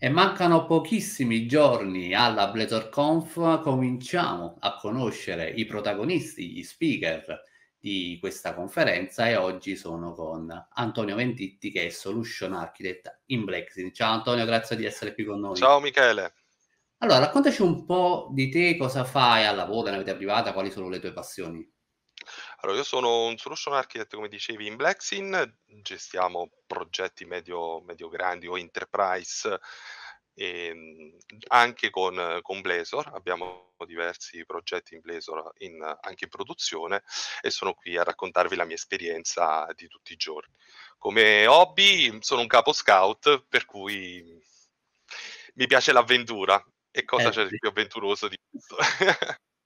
E mancano pochissimi giorni alla Blazor Conf. cominciamo a conoscere i protagonisti, gli speaker di questa conferenza e oggi sono con Antonio Venditti che è Solution Architect in Blexit. Ciao Antonio, grazie di essere qui con noi. Ciao Michele. Allora, raccontaci un po' di te, cosa fai al lavoro, nella vita privata, quali sono le tue passioni. Allora, io sono un solution architect, come dicevi, in Blacksin, gestiamo progetti medio, medio grandi o enterprise e ehm, anche con, con Blazor, abbiamo diversi progetti in Blazor in, anche in produzione e sono qui a raccontarvi la mia esperienza di tutti i giorni. Come hobby sono un capo scout, per cui mi piace l'avventura. E cosa eh, c'è di più avventuroso di questo?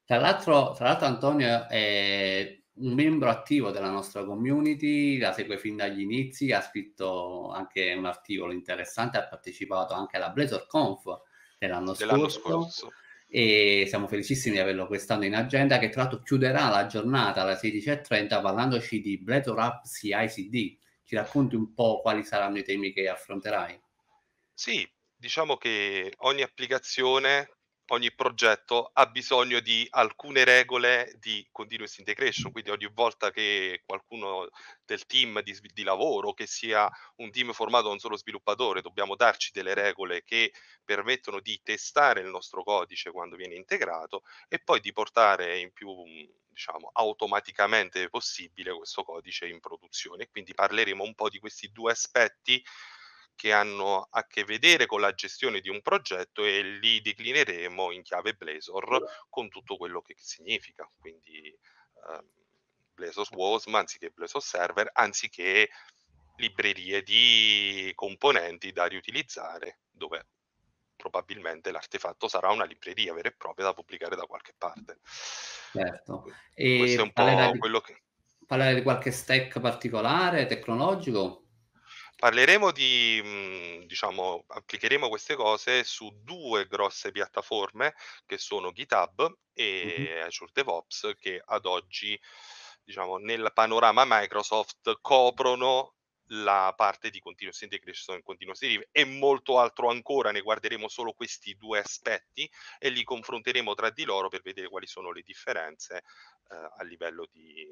Tra l'altro, tra l'altro Antonio, eh, un membro attivo della nostra community, la segue fin dagli inizi, ha scritto anche un articolo interessante, ha partecipato anche alla BlazorConf dell'anno, dell'anno scorso, scorso. E siamo felicissimi di averlo quest'anno in agenda, che tra l'altro chiuderà la giornata alle 16.30 parlandoci di Blazor App CICD. Ci racconti un po' quali saranno i temi che affronterai? Sì, diciamo che ogni applicazione ogni progetto ha bisogno di alcune regole di continuous integration, quindi ogni volta che qualcuno del team di, di lavoro, che sia un team formato da un solo sviluppatore, dobbiamo darci delle regole che permettono di testare il nostro codice quando viene integrato e poi di portare in più diciamo, automaticamente possibile questo codice in produzione. Quindi parleremo un po' di questi due aspetti che hanno a che vedere con la gestione di un progetto e li declineremo in chiave Blazor con tutto quello che significa, quindi eh, Blazor WASM anziché Blazor Server, anziché librerie di componenti da riutilizzare, dove probabilmente l'artefatto sarà una libreria vera e propria da pubblicare da qualche parte. Certo. E Questo è un po' di, quello che... Parlare di qualche stack particolare, tecnologico? Parleremo di, mhmm, diciamo, applicheremo queste cose su due grosse piattaforme che sono GitHub e mm-hmm. Azure DevOps che ad oggi, diciamo, nel panorama Microsoft coprono la parte di continuous integration e continuous delivery e molto altro ancora, ne guarderemo solo questi due aspetti e li confronteremo tra di loro per vedere quali sono le differenze eh, a livello di,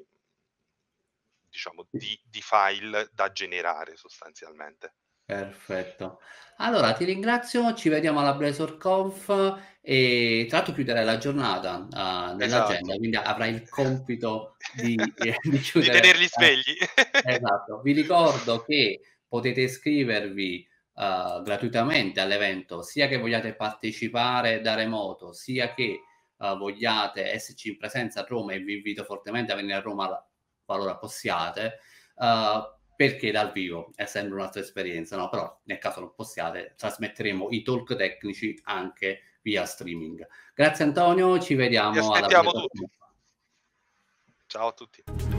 diciamo, di, di file da generare sostanzialmente. Perfetto. Allora ti ringrazio, ci vediamo alla BlazorConf e tra l'altro chiuderai la giornata uh, nell'agenda, esatto. quindi avrai il compito di, eh, di, di tenerli svegli. esatto, vi ricordo che potete iscrivervi uh, gratuitamente all'evento, sia che vogliate partecipare da remoto, sia che uh, vogliate esserci in presenza a Roma e vi invito fortemente a venire a Roma qualora possiate, uh, perché dal vivo è sempre un'altra esperienza, no? però nel caso non possiate, trasmetteremo i talk tecnici anche via streaming. Grazie Antonio, ci vediamo. Vi aspettiamo Ciao a tutti.